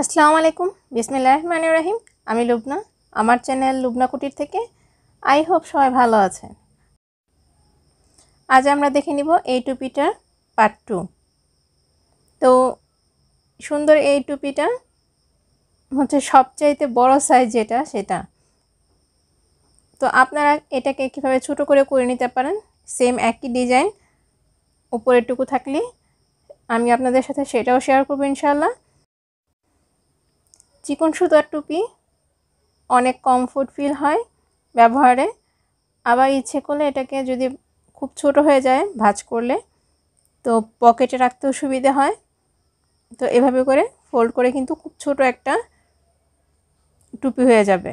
আসসালামু আলাইকুম বিসমিল্লা রহমান রাহিম আমি লুবনা আমার চ্যানেল লুবনা কুটির থেকে আই হোপ সবাই ভালো আছে আজ আমরা দেখে নিব এই টুপিটার পার্ট টু তো সুন্দর এই টুপিটা হচ্ছে সবচাইতে বড় সাইজ যেটা সেটা তো আপনারা এটাকে কীভাবে ছোট করে করে নিতে পারেন সেম একই ডিজাইন উপরেরটুকু থাকলে আমি আপনাদের সাথে সেটাও শেয়ার করবো ইনশাল্লাহ চিকন সুতার টুপি অনেক কমফোর্ট ফিল হয় ব্যবহারে আবার ইচ্ছে করলে এটাকে যদি খুব ছোট হয়ে যায় ভাজ করলে তো পকেটে রাখতেও সুবিধে হয় তো এভাবে করে ফোল্ড করে কিন্তু খুব ছোট একটা টুপি হয়ে যাবে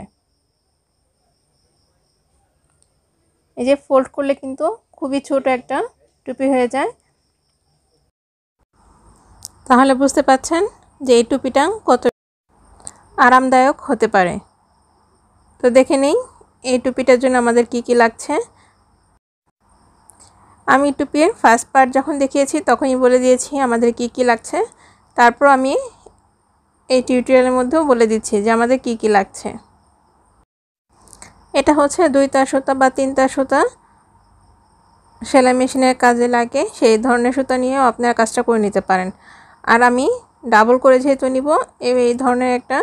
এই যে ফোল্ড করলে কিন্তু খুবই ছোট একটা টুপি হয়ে যায় তাহলে বুঝতে পাচ্ছেন যে এই টুপিটা কত আরামদায়ক হতে পারে তো দেখে নেই এই টুপিটার জন্য আমাদের কি কি লাগছে আমি টুপির ফার্স্ট পার্ট যখন দেখিয়েছি তখনই বলে দিয়েছি আমাদের কি কি লাগছে তারপর আমি এই টিউটোরিয়ালের মধ্যেও বলে দিচ্ছি যে আমাদের কি কি লাগছে এটা হচ্ছে দুই তার সুতা বা তিন তার সুতা সেলাই মেশিনের কাজে লাগে সেই ধরনের সুতা নিয়েও আপনারা কাজটা করে নিতে পারেন আর আমি ডাবল করে যেহেতু নিব এই ধরনের একটা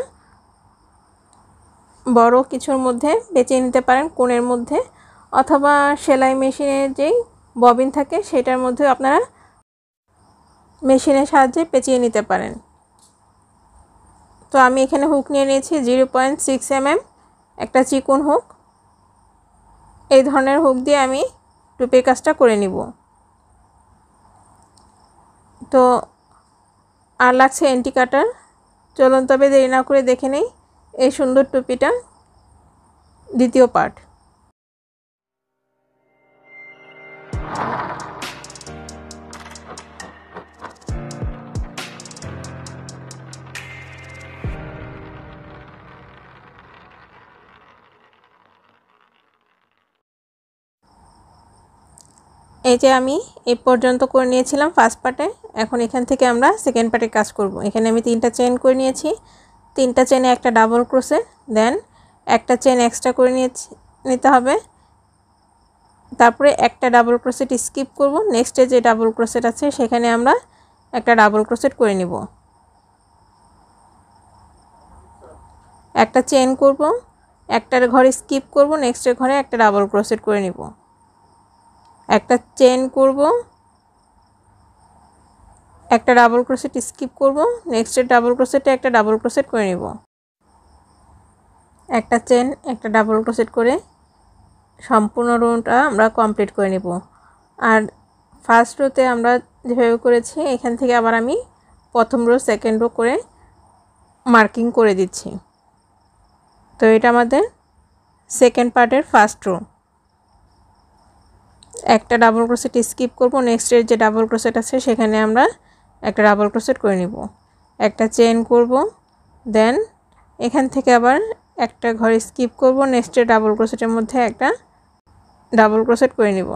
বড় কিছুর মধ্যে বেঁচে নিতে পারেন কোণের মধ্যে অথবা সেলাই মেশিনের যেই ববিন থাকে সেটার মধ্যে আপনারা মেশিনের সাহায্যে পেঁচিয়ে নিতে পারেন তো আমি এখানে হুক নিয়ে নিয়েছি জিরো পয়েন্ট সিক্স এমএম একটা চিকন হুক এই ধরনের হুক দিয়ে আমি টুপির কাজটা করে নিব তো আর লাগছে এন্টি কাটার চলুন তবে দেরি না করে দেখে নেই এই সুন্দর টুপিটা দ্বিতীয় পার্ট এই যে আমি এ পর্যন্ত করে নিয়েছিলাম ফার্স্ট পার্টে এখন এখান থেকে আমরা সেকেন্ড পার্টে কাজ করব এখানে আমি তিনটা চেন করে নিয়েছি তিনটা চেনে একটা ডাবল ক্রোসে দেন একটা চেন এক্সট্রা করে নিয়ে নিতে হবে তারপরে একটা ডাবল ক্রোসেট স্কিপ করব নেক্সটে যে ডাবল ক্রোসেট আছে সেখানে আমরা একটা ডাবল ক্রোসেট করে নিব একটা চেন করব একটার ঘরে স্কিপ করব নেক্সটের ঘরে একটা ডাবল ক্রোসেট করে নিব একটা চেন করব একটা ডাবল ক্রোসেট স্কিপ করব নেক্সটের ডাবল ক্রোসেটে একটা ডাবল ক্রোসেট করে নেব একটা চেন একটা ডাবল ক্রোসেট করে সম্পূর্ণ রোটা আমরা কমপ্লিট করে নেব আর ফার্স্ট রোতে আমরা যেভাবে করেছি এখান থেকে আবার আমি প্রথম রো সেকেন্ড রো করে মার্কিং করে দিচ্ছি তো এটা আমাদের সেকেন্ড পার্টের ফার্স্ট রো একটা ডাবল ক্রোসেট স্কিপ করব নেক্সটের যে ডাবল ক্রোসেট আছে সেখানে আমরা একটা ডাবল ক্রোশেট করে নিব একটা চেন করব দেন এখান থেকে আবার একটা ঘরে স্কিপ করব নেক্সটে ডাবল ক্রোসেটের মধ্যে একটা ডাবল ক্রোসেট করে নিব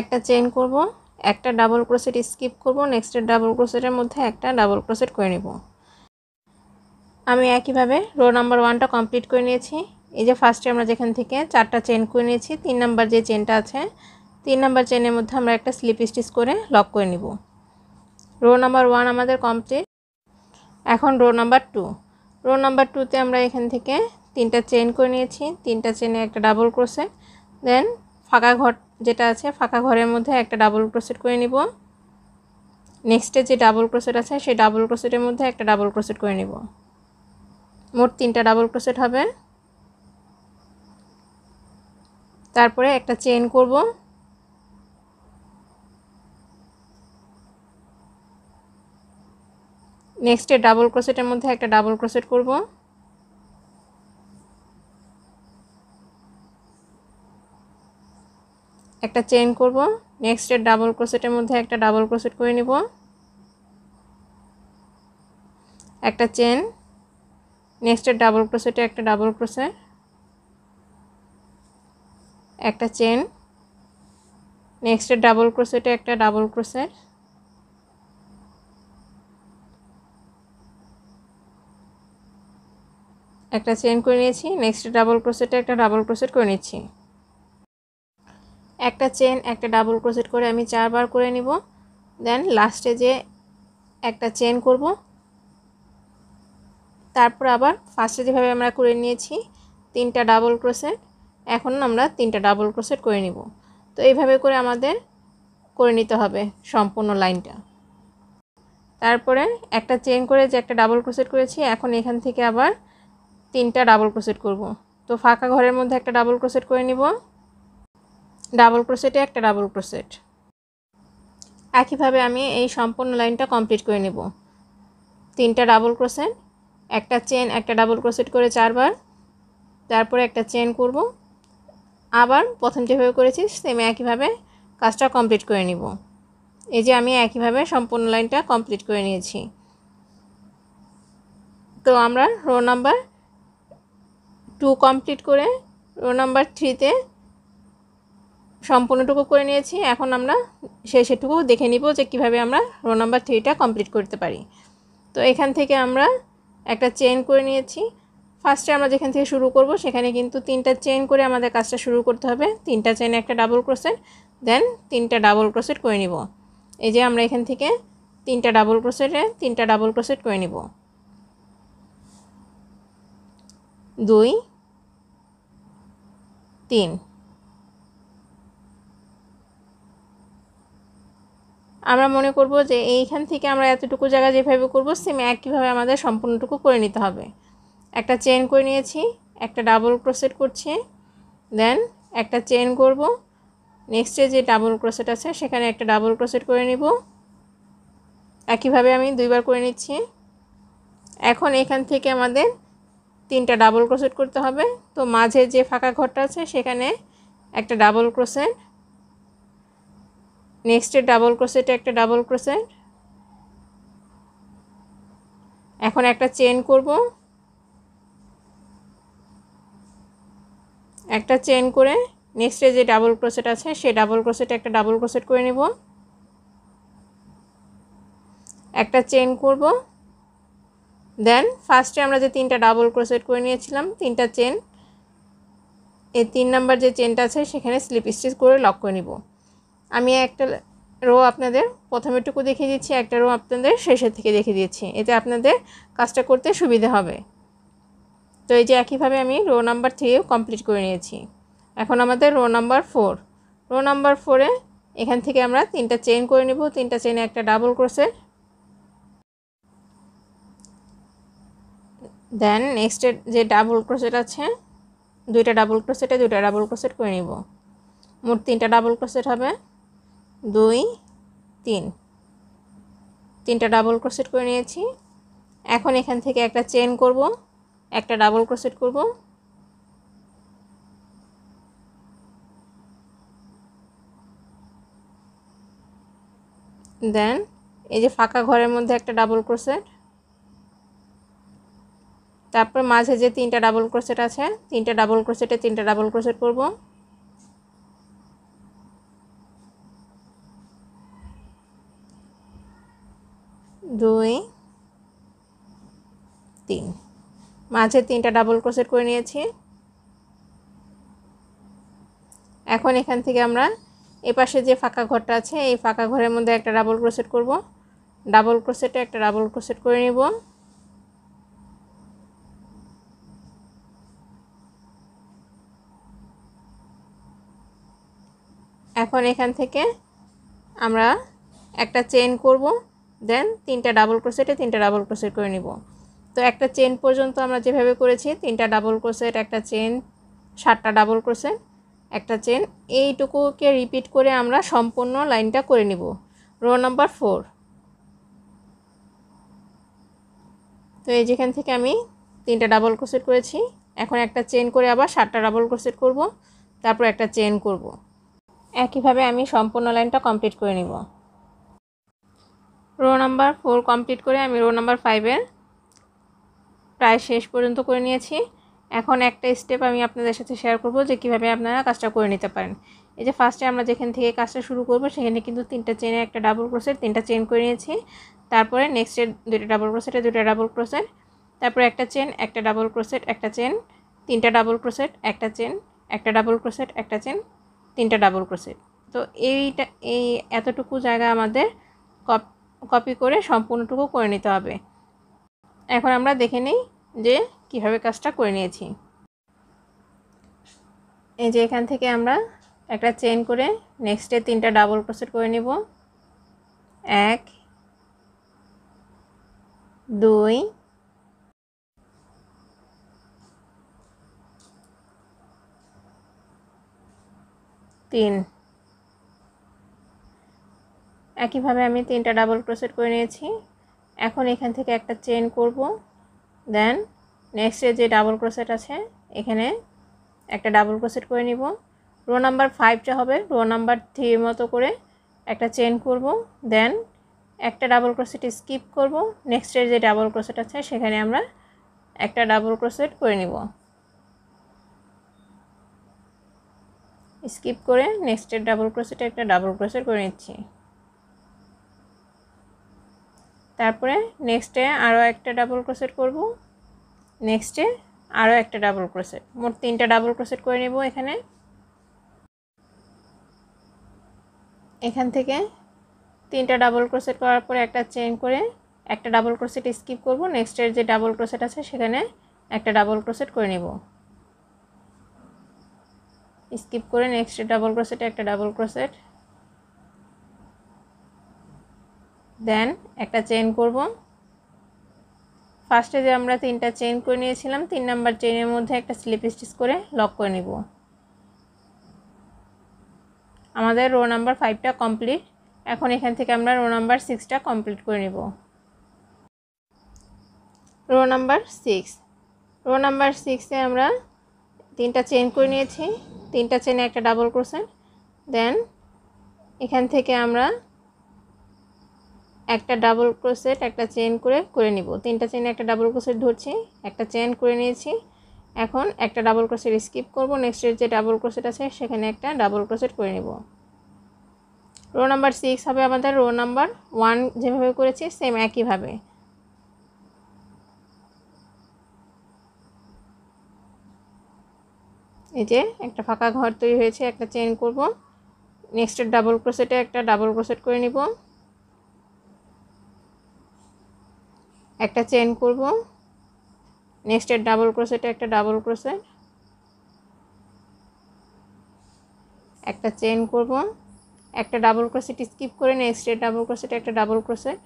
একটা চেন করব একটা ডাবল ক্রোশেট স্কিপ করব নেক্সটের ডাবল ক্রোশেটের মধ্যে একটা ডাবল ক্রোসেট করে নিব আমি একইভাবে রো নাম্বার ওয়ানটা কমপ্লিট করে নিয়েছি এই যে ফার্স্টে আমরা যেখান থেকে চারটা চেন করে নিয়েছি তিন নাম্বার যে চেনটা আছে তিন নাম্বার চেনের মধ্যে আমরা একটা স্লিপ স্টিচ করে লক করে নিব রো নাম্বার ওয়ান আমাদের কমপ্লিট এখন row number two row number টুতে আমরা এখান থেকে তিনটা চেন করে নিয়েছি তিনটা চেনে একটা ডাবল ক্রোসেট দেন ফাঁকা ঘর যেটা আছে ফাঁকা ঘরের মধ্যে একটা ডাবল ক্রোসেট করে নিব নেক্সটে যে ডাবল ক্রোসেট আছে সেই ডাবল ক্রোসেটের মধ্যে একটা ডাবল ক্রোসেট করে নিব মোট তিনটা ডাবল ক্রোসেট হবে তারপরে একটা চেন করব নেক্সটে ডাবল ক্রোসেটের মধ্যে একটা ডাবল ক্রোসেট করব একটা চেন করব নেক্সটে ডাবল ক্রোসেটের মধ্যে একটা ডাবল ক্রোসেট করে নিব একটা চেন নেক্সটের ডাবল ক্রোসেটে একটা ডাবল ক্রোসেট একটা চেন নেক্সটের ডাবল ক্রোসেটে একটা ডাবল ক্রোসেট একটা চেন করে নিয়েছি নেক্সট ডাবল ক্রোসেটে একটা ডাবল ক্রোসেট করে নিচ্ছি একটা চেন একটা ডাবল ক্রোসেট করে আমি চারবার করে নিব দেন লাস্টে যে একটা চেন করব তারপর আবার ফার্স্টে যেভাবে আমরা করে নিয়েছি তিনটা ডাবল ক্রোসেট এখন আমরা তিনটা ডাবল ক্রোসেট করে নিব তো এইভাবে করে আমাদের করে নিতে হবে সম্পূর্ণ লাইনটা তারপরে একটা চেন করে যে একটা ডাবল ক্রোসেট করেছি এখন এখান থেকে আবার তিনটা ডাবল ক্রোসেট করব তো ফাঁকা ঘরের মধ্যে একটা ডাবল ক্রোসেট করে নিব ডাবল ক্রোসেটে একটা ডাবল ক্রোসেট একইভাবে আমি এই সম্পূর্ণ লাইনটা কমপ্লিট করে নেব তিনটা ডাবল ক্রোসেট একটা চেন একটা ডাবল ক্রোসেট করে চারবার তারপরে একটা চেন করব আবার প্রথম যেভাবে করেছি সেম একইভাবে কাজটা কমপ্লিট করে নিব এই যে আমি একইভাবে সম্পূর্ণ লাইনটা কমপ্লিট করে নিয়েছি তো আমরা রো নাম্বার টু কমপ্লিট করে রো নাম্বার থ্রিতে সম্পূর্ণটুকু করে নিয়েছি এখন আমরা শেষেরটুকু দেখে নিব যে কিভাবে আমরা রো নাম্বার থ্রিটা কমপ্লিট করতে পারি তো এখান থেকে আমরা একটা চেন করে নিয়েছি ফার্স্টে আমরা যেখান থেকে শুরু করব সেখানে কিন্তু তিনটা চেন করে আমাদের কাজটা শুরু করতে হবে তিনটা চেনে একটা ডাবল ক্রোসেট দেন তিনটা ডাবল ক্রোসেট করে নিব এই যে আমরা এখান থেকে তিনটা ডাবল ক্রোসেটে তিনটা ডাবল ক্রোসেট করে নিব দুই তিন আমরা মনে করব যে এইখান থেকে আমরা এতটুকু জায়গা যেভাবে করবো সেম একইভাবে আমাদের সম্পূর্ণটুকু করে নিতে হবে একটা চেন করে নিয়েছি একটা ডাবল ক্রসেট করছি দেন একটা চেন করব নেক্সটে যে ডাবল ক্রসেট আছে সেখানে একটা ডাবল ক্রসেট করে নিব একইভাবে আমি দুইবার করে নিচ্ছি এখন এখান থেকে আমাদের তিনটা ডাবল ক্রোসেট করতে হবে তো মাঝে যে ফাঁকা ঘরটা আছে সেখানে একটা ডাবল ক্রোসেট নেক্সটের ডাবল ক্রোসেটে একটা ডাবল ক্রোসেট এখন একটা চেন করব একটা চেন করে নেক্সটে যে ডাবল ক্রোসেট আছে সেই ডাবল ক্রোসেটে একটা ডাবল ক্রোসেট করে নেব একটা চেন করব দেন ফার্স্টে আমরা যে তিনটা ডাবল ক্রোসেট করে নিয়েছিলাম তিনটা চেন এই তিন নাম্বার যে চেনটা আছে সেখানে স্লিপ স্টিচ করে লক করে নিব আমি একটা রো আপনাদের প্রথমেটুকু দেখিয়ে দিচ্ছি একটা রো আপনাদের শেষের থেকে দেখিয়ে দিয়েছি এতে আপনাদের কাজটা করতে সুবিধে হবে তো এই যে একইভাবে আমি রো নাম্বার থ্রিও কমপ্লিট করে নিয়েছি এখন আমাদের row number four row number ফোরে এখান থেকে আমরা তিনটা চেন করে নেব তিনটা চেনে একটা ডাবল ক্রোসেট দেন নেক্সটের যে ডাবল ক্রোসেট আছে দুইটা ডাবল ক্রোসেটে দুইটা ডাবল ক্রোসেট করে নিব মোট তিনটা ডাবল ক্রোসেট হবে দুই তিন তিনটা ডাবল ক্রোসেট করে নিয়েছি এখন এখান থেকে একটা চেন করব একটা ডাবল ক্রোসেট করব দেন এই যে ফাঁকা ঘরের মধ্যে একটা ডাবল ক্রোসেট তারপর মাঝে যে তিনটা ডাবল ক্রোসেট আছে তিনটা ডাবল ক্রোসেটে তিনটা ডাবল ক্রোসেট করব দুই তিন মাঝে তিনটা ডাবল ক্রোসেট করে নিয়েছি এখন এখান থেকে আমরা এপাশে যে ফাঁকা ঘরটা আছে এই ফাঁকা ঘরের মধ্যে একটা ডাবল ক্রোসেট করব ডাবল ক্রোসেটে একটা ডাবল ক্রোসেট করে নেবো এখন এখান থেকে আমরা একটা চেন করব দেন তিনটা ডাবল ক্রোসেটে তিনটা ডাবল ক্রোসেট করে নিব তো একটা চেন পর্যন্ত আমরা যেভাবে করেছি তিনটা ডাবল ক্রোসেট একটা চেন সাতটা ডাবল ক্রোসেট একটা চেন এইটুকুকে রিপিট করে আমরা সম্পূর্ণ লাইনটা করে নিব রো নাম্বার ফোর তো এই যেখান থেকে আমি তিনটা ডাবল ক্রোসেট করেছি এখন একটা চেন করে আবার সাতটা ডাবল ক্রোসেট করব তারপর একটা চেন করব একইভাবে আমি সম্পূর্ণ লাইনটা কমপ্লিট করে নিব রো নাম্বার ফোর কমপ্লিট করে আমি রো নাম্বার ফাইভের প্রায় শেষ পর্যন্ত করে নিয়েছি এখন একটা স্টেপ আমি আপনাদের সাথে শেয়ার করব যে কীভাবে আপনারা কাজটা করে নিতে পারেন এই যে ফার্স্টে আমরা যেখান থেকে কাজটা শুরু করব সেখানে কিন্তু তিনটা চেনে একটা ডাবল ক্রোসেট তিনটা চেন করে নিয়েছি তারপরে নেক্সটের দুটো ডাবল ক্রোসেটে দুটো ডাবল ক্রোসেট তারপরে একটা চেন একটা ডাবল ক্রোসেট একটা চেন তিনটা ডাবল ক্রোসেট একটা চেন একটা ডাবল ক্রোসেট একটা চেন তিনটা ডাবল ক্রোসেট তো এইটা এই এতটুকু জায়গা আমাদের কপি করে সম্পূর্ণটুকু করে নিতে হবে এখন আমরা দেখে নিই যে কিভাবে কাজটা করে নিয়েছি এই যে এখান থেকে আমরা একটা চেন করে নেক্সটে তিনটা ডাবল ক্রোসেট করে নিব এক দুই তিন একইভাবে আমি তিনটা ডাবল ক্রোসেট করে নিয়েছি এখন এখান থেকে একটা চেন করব দেন নেক্সটে যে ডাবল ক্রোসেট আছে এখানে একটা ডাবল ক্রোসেট করে নিব রো নাম্বার ফাইভটা হবে রো নাম্বার থ্রির মতো করে একটা চেন করব দেন একটা ডাবল ক্রোশেট স্কিপ করব নেক্সটের যে ডাবল ক্রোসেট আছে সেখানে আমরা একটা ডাবল ক্রোশেট করে নিব স্কিপ করে নেক্সটের ডাবল ক্রোশেটে একটা ডাবল ক্রোশেট করে নিচ্ছি তারপরে নেক্সটে আরও একটা ডাবল ক্রোশেট করব নেক্সটে আরও একটা ডাবল ক্রোশেট মোট তিনটা ডাবল ক্রসেট করে নেব এখানে এখান থেকে তিনটা ডাবল ক্রোশেট করার পরে একটা চেন করে একটা ডাবল ক্রোশেট স্কিপ করব নেক্সটের যে ডাবল ক্রসেট আছে সেখানে একটা ডাবল ক্রসেট করে নেব স্কিপ করে নেক্সট ডাবল ক্রসেট একটা ডাবল ক্রসেট দেন একটা চেন করব ফার্স্টে যে আমরা তিনটা চেন করে নিয়েছিলাম তিন নাম্বার চেনের মধ্যে একটা স্লিপ স্টিচ করে লক করে নিব আমাদের রো নাম্বার ফাইভটা কমপ্লিট এখন এখান থেকে আমরা রো নাম্বার সিক্সটা কমপ্লিট করে নিব row number six row number সিক্সে আমরা তিনটা চেন করে নিয়েছি তিনটা চেনে একটা ডাবল ক্রোসেন দেন এখান থেকে আমরা একটা ডাবল ক্রোসেট একটা চেন করে করে নিব তিনটা চেনে একটা ডাবল ক্রোসেট ধরছি একটা চেন করে নিয়েছি এখন একটা ডাবল ক্রোসেট স্কিপ করব নেক্সটের যে ডাবল ক্রোসেট আছে সেখানে একটা ডাবল ক্রোসেট করে নিব রো নাম্বার সিক্স হবে আমাদের রো নাম্বার ওয়ান যেভাবে করেছি সেম একইভাবে এই যে একটা ফাঁকা ঘর তৈরি হয়েছে একটা চেন করব নেক্সটের ডাবল ক্রোসেটে একটা ডাবল ক্রোসেট করে নিব একটা চেন করব নেক্সটের ডাবল ক্রোসেটে একটা ডাবল ক্রোসেট একটা চেন করব একটা ডাবল ক্রোসেট স্কিপ করে নেক্সটের ডাবল ক্রোসেটে একটা ডাবল ক্রোসেট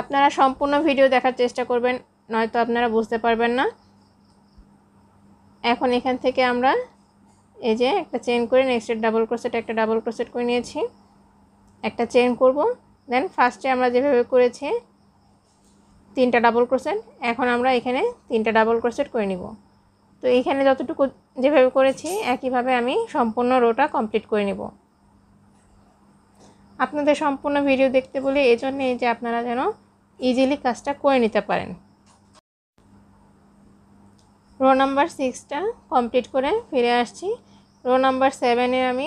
আপনারা সম্পূর্ণ ভিডিও দেখার চেষ্টা করবেন নয়তো আপনারা বুঝতে পারবেন না এখন এখান থেকে আমরা এই যে একটা চেন করে নেক্সটের ডাবল ক্রোসেট একটা ডাবল ক্রোসেট করে নিয়েছি একটা চেন করব দেন ফার্স্টে আমরা যেভাবে করেছি তিনটা ডাবল ক্রোসেট এখন আমরা এখানে তিনটা ডাবল ক্রোসেট করে নিব তো এখানে যতটুকু যেভাবে করেছি একইভাবে আমি সম্পূর্ণ রোটা কমপ্লিট করে নিব আপনাদের সম্পূর্ণ ভিডিও দেখতে বলে এজন্য এই যে আপনারা যেন ইজিলি কাজটা করে নিতে পারেন রো নাম্বার সিক্সটা কমপ্লিট করে ফিরে আসছি রো নাম্বার সেভেনে আমি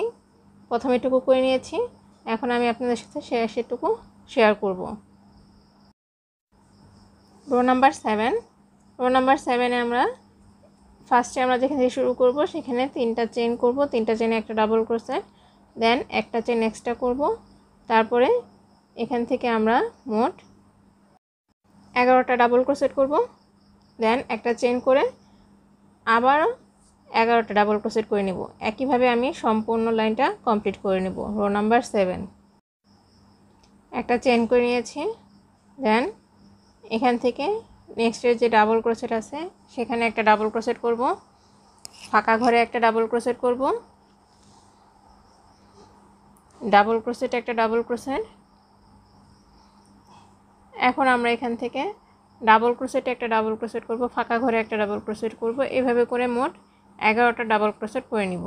প্রথমেটুকু করে নিয়েছি এখন আমি আপনাদের সাথে শেয়ার সেটুকু শেয়ার করব row number seven row number সেভেনে আমরা ফার্স্টে আমরা যেখান থেকে শুরু করব সেখানে তিনটা চেন করব তিনটা চেনে একটা ডাবল ক্রোসের দেন একটা চেন এক্সট্রা করব তারপরে এখান থেকে আমরা মোট এগারোটা ডাবল ক্রোসেট করব দেন একটা চেন করে আবার এগারোটা ডাবল ক্রোসেট করে নেব একইভাবে আমি সম্পূর্ণ লাইনটা কমপ্লিট করে নেব রো নাম্বার সেভেন একটা চেন করে নিয়েছি দেন এখান থেকে নেক্সটের যে ডাবল ক্রোসেট আছে সেখানে একটা ডাবল ক্রোসেট করব ফাঁকা ঘরে একটা ডাবল ক্রোসেট করব ডাবল ক্রোসেট একটা ডাবল ক্রোসেট এখন আমরা এখান থেকে ডাবল ক্রোসেটে একটা ডাবল ক্রোসেট করব ফাঁকা ঘরে একটা ডাবল ক্রোসেট করব এভাবে করে মোট এগারোটা ডাবল ক্রোসেট করে নিব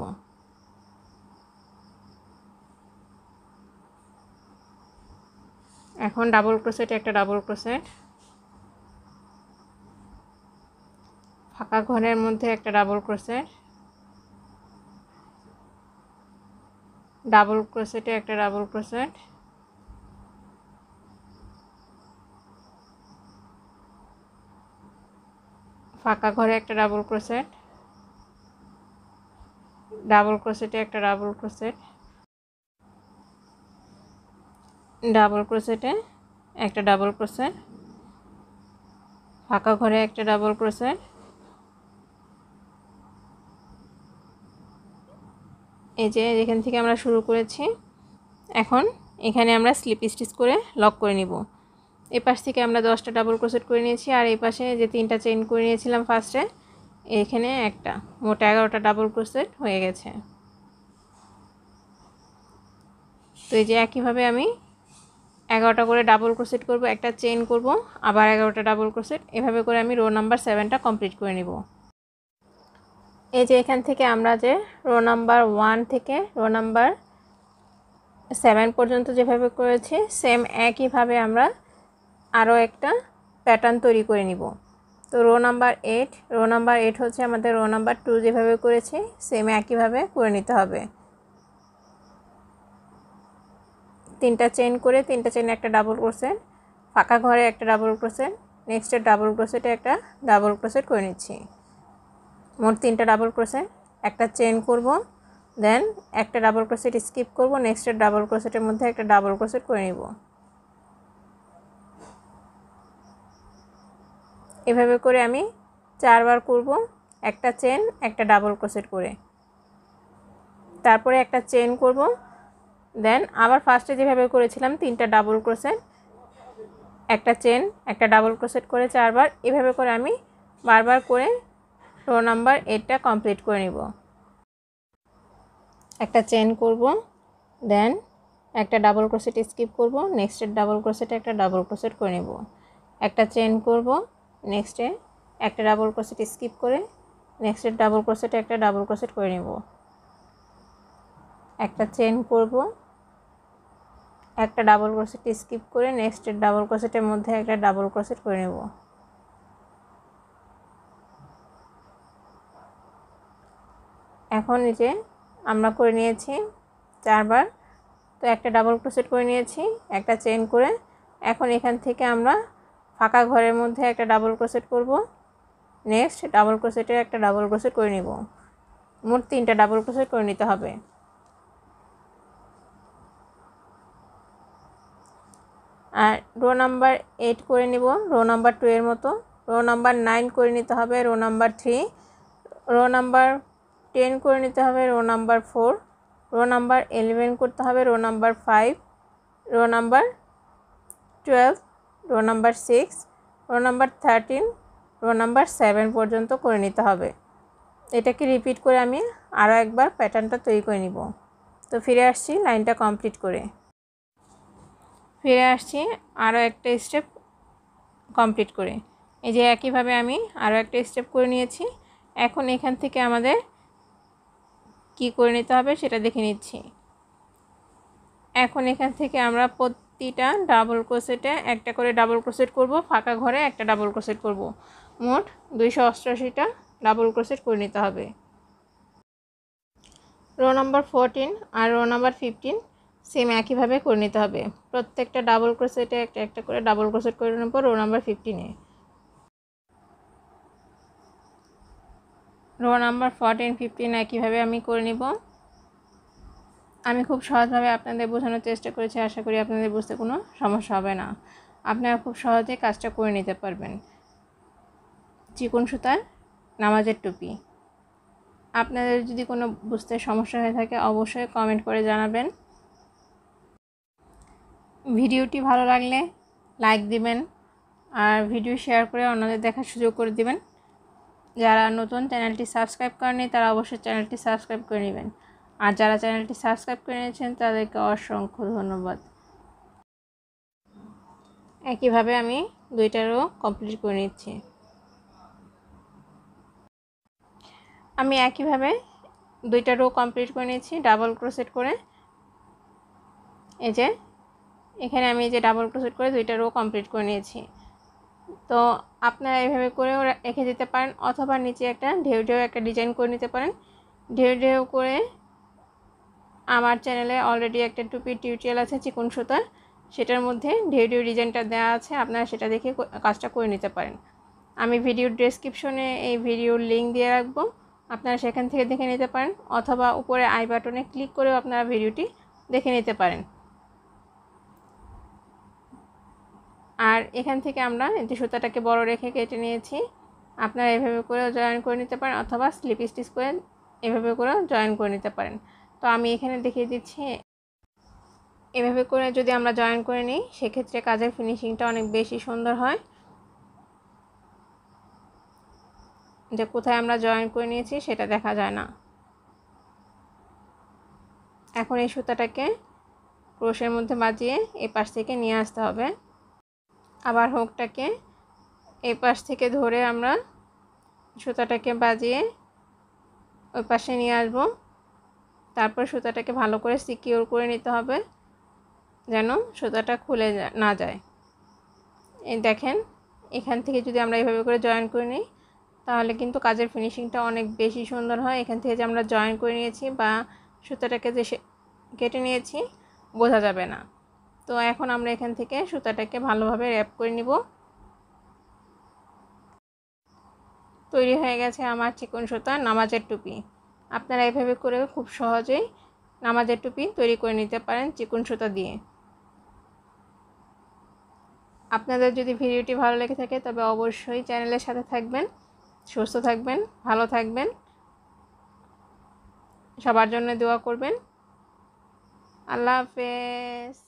এখন ডাবল ক্রোশেটে একটা ডাবল ক্রোসেট ফাঁকা ঘরের মধ্যে একটা ডাবল ক্রোসেট ডাবল ক্রোসেটে একটা ডাবল ক্রোসেট ফাঁকা ঘরে একটা ডাবল ক্রোসেট ডাবল ক্রোসেটে একটা ডাবল ক্রোসেট ডাবল ক্রোসেটে একটা ডাবল ক্রোসেট ফাঁকা ঘরে একটা ডাবল ক্রোসেট এই যে এখান থেকে আমরা শুরু করেছি এখন এখানে আমরা স্লিপ স্টিচ করে লক করে নিব এ পাশ থেকে আমরা দশটা ডাবল ক্রোসেট করে নিয়েছি আর এই পাশে যে তিনটা চেইন করে নিয়েছিলাম ফার্স্টে এখানে একটা মোট এগারোটা ডাবল ক্রোসেট হয়ে গেছে তো এই যে একইভাবে আমি এগারোটা করে ডাবল ক্রোসেট করব একটা চেইন করব আবার এগারোটা ডাবল ক্রোসেট এভাবে করে আমি রো নাম্বার সেভেনটা কমপ্লিট করে নিব এই যে এখান থেকে আমরা যে রো নাম্বার ওয়ান থেকে রো নাম্বার সেভেন পর্যন্ত যেভাবে করেছি সেম একইভাবে আমরা আরও একটা প্যাটার্ন তৈরি করে নিব তো row number eight row number eight হচ্ছে আমাদের রো নাম্বার টু যেভাবে করেছি সেম একইভাবে করে নিতে হবে তিনটা চেন করে তিনটা চেন একটা ডাবল ক্রোসেট ফাঁকা ঘরে একটা ডাবল ক্রোসেট নেক্সটে ডাবল ক্রোসেটে একটা ডাবল ক্রোসেট করে নিচ্ছি মোট তিনটা ডাবল ক্রোসেট একটা চেন করব দেন একটা ডাবল ক্রোসেট স্কিপ করব নেক্সটের ডাবল ক্রোসেটের মধ্যে একটা ডাবল ক্রোসেট করে নিব এভাবে করে আমি চারবার করব একটা চেন একটা ডাবল ক্রোশেট করে তারপরে একটা চেন করব দেন আবার ফার্স্টে যেভাবে করেছিলাম তিনটা ডাবল ক্রোসেট একটা চেন একটা ডাবল ক্রোসেট করে চারবার এভাবে করে আমি বারবার করে রো নাম্বার এইটটা কমপ্লিট করে নিব একটা চেন করব দেন একটা ডাবল ক্রোসেট স্কিপ করব নেক্সটের ডাবল ক্রোসেটে একটা ডাবল ক্রোসেট করে নেব একটা চেন করব নেক্সটে একটা ডাবল ক্রোসেট স্কিপ করে নেক্সটে ডাবল ক্রোসেটে একটা ডাবল ক্রোসেট করে নেব একটা চেন করব একটা ডাবল ক্রোসেট স্কিপ করে নেক্সট ডাবল ক্রোসেটের মধ্যে একটা ডাবল ক্রোসেট করে নেব এখন যে আমরা করে নিয়েছি চারবার তো একটা ডাবল ক্রোসেট করে নিয়েছি একটা চেন করে এখন এখান থেকে আমরা ফাঁকা ঘরের মধ্যে একটা ডাবল ক্রোসেট করব নেক্সট ডাবল ক্রোসেটে একটা ডাবল ক্রোসেট করে নিব মোট তিনটা ডাবল ক্রোসেট করে নিতে হবে আর রো নাম্বার এইট করে নিব রো নাম্বার টু এর মতো রো নাম্বার নাইন করে নিতে হবে row number three row number ten করে নিতে হবে row number four row number eleven করতে হবে row number five row number twelve row number six row number thirteen row number seven পর্যন্ত করে নিতে হবে এটাকে রিপিট করে আমি আরও একবার প্যাটার্নটা তৈরি করে নিব তো ফিরে আসছি লাইনটা কমপ্লিট করে ফিরে আসছি আরও একটা স্টেপ কমপ্লিট করে এই যে একইভাবে আমি আরও একটা স্টেপ করে নিয়েছি এখন এখান থেকে আমাদের কি করে নিতে হবে সেটা দেখে নিচ্ছি এখন এখান থেকে আমরা প্রত্যেকটা ডাবল ক্রোশেটে একটা করে ডাবল ক্রোসেট করব ফাঁকা ঘরে একটা ডাবল ক্রোশেট করব মোট দুইশো অষ্টআশিটা ডাবল ক্রোসেট করে নিতে হবে রো নাম্বার ফোরটিন আর রো নাম্বার ফিফটিন সেম একইভাবে করে নিতে হবে প্রত্যেকটা ডাবল ক্রোশেটে একটা একটা করে ডাবল ক্রোসেট করে নেব রো নাম্বার ফিফটিনে রো নাম্বার ফোরটিন ফিফটিন একইভাবে আমি করে নিব আমি খুব সহজভাবে আপনাদের বোঝানোর চেষ্টা করেছি আশা করি আপনাদের বুঝতে কোনো সমস্যা হবে না আপনারা খুব সহজে কাজটা করে নিতে পারবেন চিকন সুতার নামাজের টুপি আপনাদের যদি কোনো বুঝতে সমস্যা হয়ে থাকে অবশ্যই কমেন্ট করে জানাবেন ভিডিওটি ভালো লাগলে লাইক দিবেন আর ভিডিও শেয়ার করে অন্যদের দেখার সুযোগ করে দিবেন যারা নতুন চ্যানেলটি সাবস্ক্রাইব করেনি তারা অবশ্যই চ্যানেলটি সাবস্ক্রাইব করে নেবেন আর যারা চ্যানেলটি সাবস্ক্রাইব করে নিয়েছেন তাদেরকে অসংখ্য ধন্যবাদ একইভাবে আমি দুইটারও কমপ্লিট করে নিচ্ছি আমি একইভাবে দুইটা রো কমপ্লিট করে নিয়েছি ডাবল ক্রোসেট করে এই যে এখানে আমি যে ডাবল ক্রোসেট করে দুইটা রো কমপ্লিট করে নিয়েছি তো আপনারা এইভাবে করেও রেখে দিতে পারেন অথবা নিচে একটা ঢেউ ঢেউ একটা ডিজাইন করে নিতে পারেন ঢেউ ঢেউ করে আমার চ্যানেলে অলরেডি একটা টুপি টিউটোরিয়াল আছে চিকন সুতার সেটার মধ্যে ঢেউ ঢেউ ডিজাইনটা দেওয়া আছে আপনারা সেটা দেখে কাজটা করে নিতে পারেন আমি ভিডিওর ডেসক্রিপশনে এই ভিডিওর লিঙ্ক দিয়ে রাখবো আপনারা সেখান থেকে দেখে নিতে পারেন অথবা উপরে আই বাটনে ক্লিক করেও আপনারা ভিডিওটি দেখে নিতে পারেন আর এখান থেকে আমরা এটি সুতাটাকে বড় রেখে কেটে নিয়েছি আপনারা এভাবে করেও জয়েন করে নিতে পারেন অথবা স্লিপ স্টিচ করে এভাবে করেও জয়েন করে নিতে পারেন তো আমি এখানে দেখিয়ে দিচ্ছি এভাবে করে যদি আমরা জয়েন করে নিই সেক্ষেত্রে কাজের ফিনিশিংটা অনেক বেশি সুন্দর হয় যে কোথায় আমরা জয়েন করে নিয়েছি সেটা দেখা যায় না এখন এই সুতাটাকে ক্রোশের মধ্যে বাজিয়ে এ পাশ থেকে নিয়ে আসতে হবে আবার হোকটাকে এই পাশ থেকে ধরে আমরা সুতাটাকে বাজিয়ে ওই পাশে নিয়ে আসবো তারপর সুতাটাকে ভালো করে সিকিওর করে নিতে হবে যেন সুতাটা খুলে না যায় এই দেখেন এখান থেকে যদি আমরা এইভাবে করে জয়েন করে নিই তাহলে কিন্তু কাজের ফিনিশিংটা অনেক বেশি সুন্দর হয় এখান থেকে যে আমরা জয়েন করে নিয়েছি বা সুতাটাকে যে কেটে নিয়েছি বোঝা যাবে না তো এখন আমরা এখান থেকে সুতাটাকে ভালোভাবে র্যাপ করে নিব তৈরি হয়ে গেছে আমার চিকন সুতা নামাজের টুপি আপনারা এভাবে করে খুব সহজেই নামাজের টুপি তৈরি করে নিতে পারেন চিকুন সুতা দিয়ে আপনাদের যদি ভিডিওটি ভালো লেগে থাকে তবে অবশ্যই চ্যানেলের সাথে থাকবেন সুস্থ থাকবেন ভালো থাকবেন সবার জন্য দোয়া করবেন আল্লাহ হাফেজ